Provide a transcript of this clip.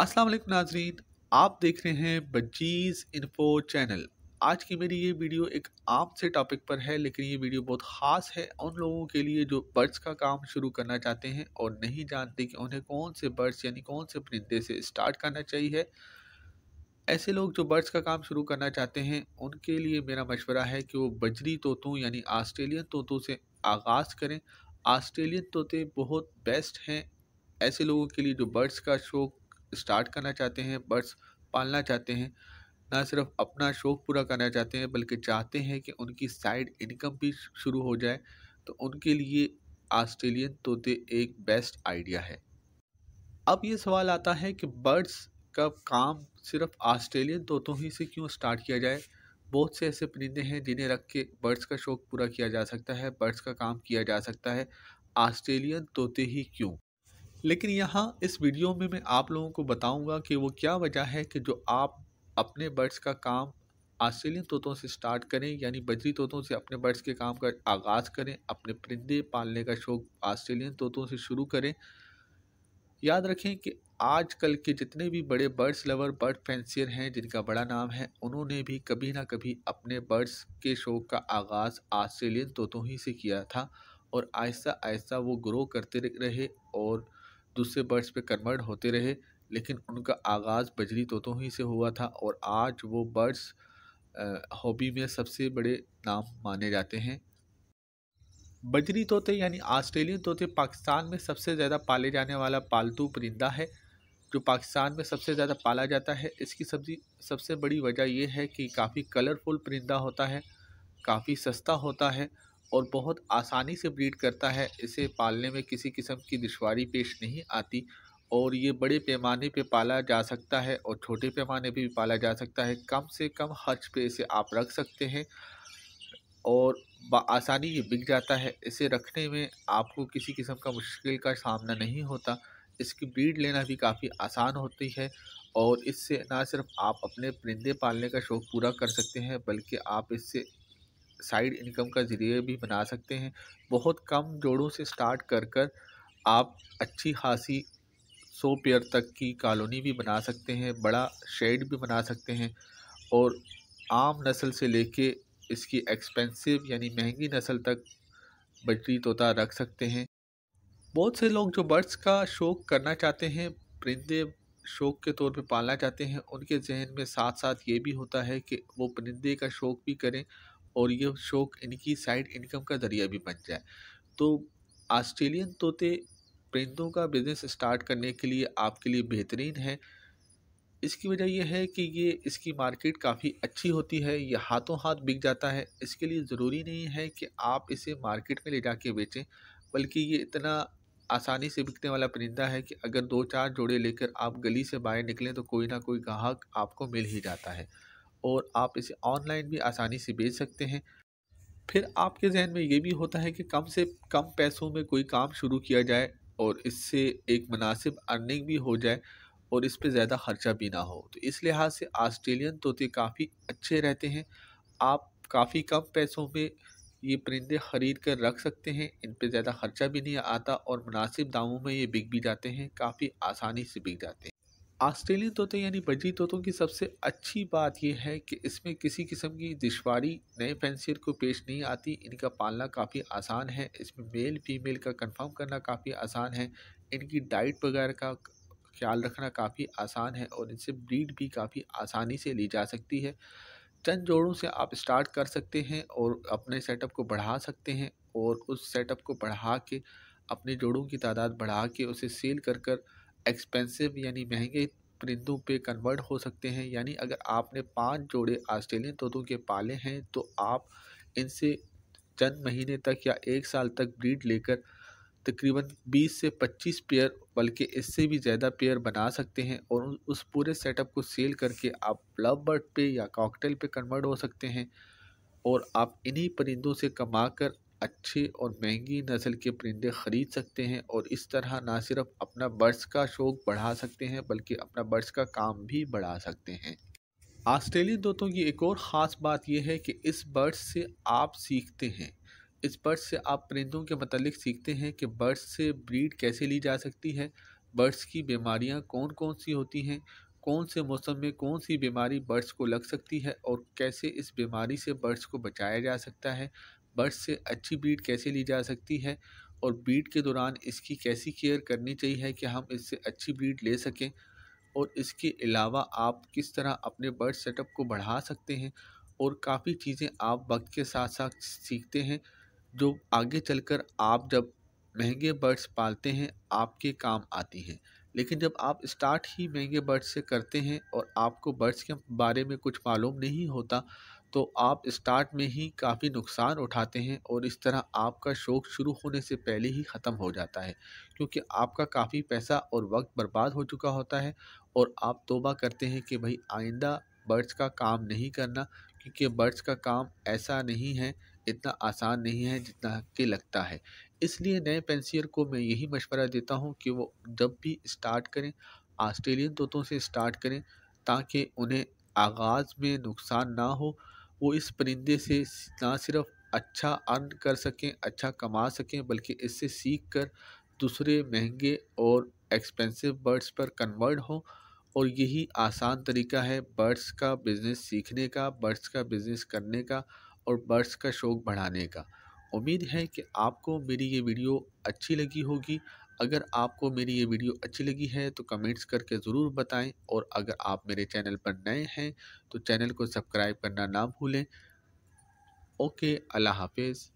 अस्सलाम वालेकुम नाजरीन आप देख रहे हैं बजीज़ इन्फो चैनल आज की मेरी ये वीडियो एक आम से टॉपिक पर है लेकिन ये वीडियो बहुत ख़ास है उन लोगों के लिए जो बर्ड्स का काम शुरू करना चाहते हैं और नहीं जानते कि उन्हें कौन से बर्ड्स यानी कौन से परिंदे से स्टार्ट करना चाहिए ऐसे लोग जो बर्ड्स का काम शुरू करना चाहते हैं उनके लिए मेरा मशवरा है कि वो बजरी तोतों यानी ऑस्ट्रेलियन तोतों से आगाज़ करें ऑस्ट्रेलियन तोते बहुत बेस्ट हैं ऐसे लोगों के लिए जो बर्ड्स का शौक़ स्टार्ट करना चाहते हैं बर्ड्स पालना चाहते हैं ना सिर्फ अपना शौक़ पूरा करना चाहते हैं बल्कि चाहते हैं कि उनकी साइड इनकम भी शुरू हो जाए तो उनके लिए ऑस्ट्रेलियन तोते एक बेस्ट आइडिया है अब ये सवाल आता है कि बर्ड्स का काम सिर्फ ऑस्ट्रेलियन तोतों ही से क्यों स्टार्ट किया जाए बहुत से ऐसे परिंदे हैं जिन्हें रख के बर्ड्स का शौक़ पूरा किया जा सकता है बर्ड्स का काम किया जा सकता है ऑस्ट्रेलियन तोते ही क्यों लेकिन यहाँ इस वीडियो में मैं आप लोगों को बताऊंगा कि वो क्या वजह है कि जो आप अपने बर्ड्स का काम आस्ट्रेलियन तोतों से स्टार्ट करें यानी बजरी तोतों से अपने बर्ड्स के काम का आगाज़ करें अपने परिंदे पालने का शौक़ आस्ट्रेलियन तोतों से शुरू करें याद रखें कि आजकल के जितने भी बड़े बर्ड्स लवर बर्ड फैंसियर हैं जिनका बड़ा नाम है उन्होंने भी कभी ना कभी अपने बर्ड्स के शौक़ का आगाज़ ऑस्ट्रेलियन तोतों ही से किया था और आहिस्ता आहिस्ता वो ग्रो करते रहे और दूसरे बर्ड्स पे कन्वर्ट होते रहे लेकिन उनका आगाज़ बजरी तोतों ही से हुआ था और आज वो बर्ड्स हॉबी में सबसे बड़े नाम माने जाते हैं बजरी तोते यानी ऑस्ट्रेलियन तोते पाकिस्तान में सबसे ज़्यादा पाले जाने वाला पालतू परिंदा है जो पाकिस्तान में सबसे ज़्यादा पाला जाता है इसकी सब्जी सबसे बड़ी वजह यह है कि काफ़ी कलरफुल परिंदा होता है काफ़ी सस्ता होता है और बहुत आसानी से ब्रीड करता है इसे पालने में किसी किस्म की दुशारी पेश नहीं आती और ये बड़े पैमाने पे पाला जा सकता है और छोटे पैमाने पे भी पाला जा सकता है कम से कम खर्च पे इसे आप रख सकते हैं और आसानी ये बिक जाता है इसे रखने में आपको किसी किस्म का मुश्किल का सामना नहीं होता इसकी ब्रीड लेना भी काफ़ी आसान होती है और इससे ना सिर्फ आप अपने परिंदे पालने का शौक़ पूरा कर सकते हैं बल्कि आप इससे साइड इनकम का ज़रिए भी बना सकते हैं बहुत कम जोड़ों से स्टार्ट कर कर आप अच्छी खासी सौ पेयर तक की कॉलोनी भी बना सकते हैं बड़ा शेड भी बना सकते हैं और आम नस्ल से लेके इसकी एक्सपेंसिव यानी महंगी नस्ल तक बटरी तोता रख सकते हैं बहुत से लोग जो बर्ड्स का शौक़ करना चाहते हैं परिंदे शौक़ के तौर पे पालना चाहते हैं उनके जहन में साथ साथ ये भी होता है कि वो परिंदे का शौक़ भी करें और ये शौक इनकी साइड इनकम का ज़रिया भी बन जाए तो ऑस्ट्रेलियन तोते परिंदों का बिज़नेस स्टार्ट करने के लिए आपके लिए बेहतरीन है इसकी वजह यह है कि ये इसकी मार्केट काफ़ी अच्छी होती है यह हाथों हाथ बिक जाता है इसके लिए ज़रूरी नहीं है कि आप इसे मार्केट में ले जाके बेचें बल्कि ये इतना आसानी से बिकने वाला परिंदा है कि अगर दो चार जोड़े लेकर आप गली से बाहर निकलें तो कोई ना कोई ग्राहक आपको मिल ही जाता है और आप इसे ऑनलाइन भी आसानी से बेच सकते हैं फिर आपके जहन में ये भी होता है कि कम से कम पैसों में कोई काम शुरू किया जाए और इससे एक मुनासिब अर्निंग भी हो जाए और इस पर ज़्यादा ख़र्चा भी ना हो तो इस लिहाज से ऑस्ट्रेलियन तोते काफ़ी अच्छे रहते हैं आप काफ़ी कम पैसों में ये परिंदे ख़रीद कर रख सकते हैं इन पर ज़्यादा ख़र्चा भी नहीं आता और मुनासिब दामों में ये बिक भी जाते हैं काफ़ी आसानी से बिक जाते हैं ऑस्ट्रेलियन तोते यानी बजरी तोतों की सबसे अच्छी बात यह है कि इसमें किसी किस्म की दुशारी नए फैंसियर को पेश नहीं आती इनका पालना काफ़ी आसान है इसमें मेल फीमेल का कंफर्म करना काफ़ी आसान है इनकी डाइट वगैरह का ख्याल रखना काफ़ी आसान है और इनसे ब्रीड भी काफ़ी आसानी से ली जा सकती है चंद जोड़ों से आप स्टार्ट कर सकते हैं और अपने सेटअप को बढ़ा सकते हैं और उस सेटअप को बढ़ा के अपने जोड़ों की तादाद बढ़ा के उसे सेल कर कर एक्सपेंसिव यानी महंगे परिंदों पे कन्वर्ट हो सकते हैं यानी अगर आपने पांच जोड़े ऑस्ट्रेलियन तोतों के पाले हैं तो आप इनसे चंद महीने तक या एक साल तक ब्रीड लेकर तकरीबन 20 से 25 पेयर बल्कि इससे भी ज़्यादा पेयर बना सकते हैं और उस पूरे सेटअप को सेल करके आप लव बर्ड पे या कॉकटेल पे कन्वर्ट हो सकते हैं और आप इन्हीं परिंदों से कमा कर अच्छे और महंगी नस्ल के परिंदे ख़रीद सकते हैं और इस तरह ना सिर्फ अपना बर्ड्स का शौक़ बढ़ा सकते हैं बल्कि अपना बर्ड्स का काम भी बढ़ा सकते हैं ऑस्ट्रेलियन दोस्तों की एक और ख़ास बात यह है कि इस बर्ड्स से आप सीखते हैं इस बर्ड्स से आप परिंदों के मतलब सीखते हैं कि बर्ड्स से ब्रीड कैसे ली जा सकती है बर्ड्स की बीमारियाँ कौन कौन सी होती हैं कौन से मौसम में कौन सी बीमारी बर्ड्स को लग सकती है और कैसे इस बीमारी से बर्ड्स को बचाया जा सकता है बर्ड्स से अच्छी बीट कैसे ली जा सकती है और बीट के दौरान इसकी कैसी केयर करनी चाहिए कि हम इससे अच्छी बीट ले सकें और इसके अलावा आप किस तरह अपने बर्ड सेटअप को बढ़ा सकते हैं और काफ़ी चीज़ें आप वक्त के साथ साथ सीखते हैं जो आगे चलकर आप जब महंगे बर्ड्स पालते हैं आपके काम आती हैं लेकिन जब आप स्टार्ट ही महंगे बर्ड्स से करते हैं और आपको बर्ड्स के बारे में कुछ मालूम नहीं होता तो आप स्टार्ट में ही काफ़ी नुकसान उठाते हैं और इस तरह आपका शौक़ शुरू होने से पहले ही ख़त्म हो जाता है क्योंकि आपका काफ़ी पैसा और वक्त बर्बाद हो चुका होता है और आप तोबा करते हैं कि भाई आइंदा बर्ड्स का काम नहीं करना क्योंकि बर्ड्स का काम ऐसा नहीं है इतना आसान नहीं है जितना कि लगता है इसलिए नए पेंसियर को मैं यही मशवरा देता हूँ कि वो जब भी स्टार्ट करें ऑस्ट्रेलियन तोतों से स्टार्ट करें ताकि उन्हें आगाज़ में नुकसान ना हो वो इस परिंदे से ना सिर्फ अच्छा अर्न कर सकें अच्छा कमा सकें बल्कि इससे सीख कर दूसरे महंगे और एक्सपेंसिव बर्ड्स पर कन्वर्ट हों और यही आसान तरीका है बर्ड्स का बिज़नेस सीखने का बर्ड्स का बिज़नेस करने का और बर्ड्स का शौक़ बढ़ाने का उम्मीद है कि आपको मेरी ये वीडियो अच्छी लगी होगी अगर आपको मेरी ये वीडियो अच्छी लगी है तो कमेंट्स करके ज़रूर बताएं और अगर आप मेरे चैनल पर नए हैं तो चैनल को सब्सक्राइब करना ना भूलें ओके अल्लाह हाफिज़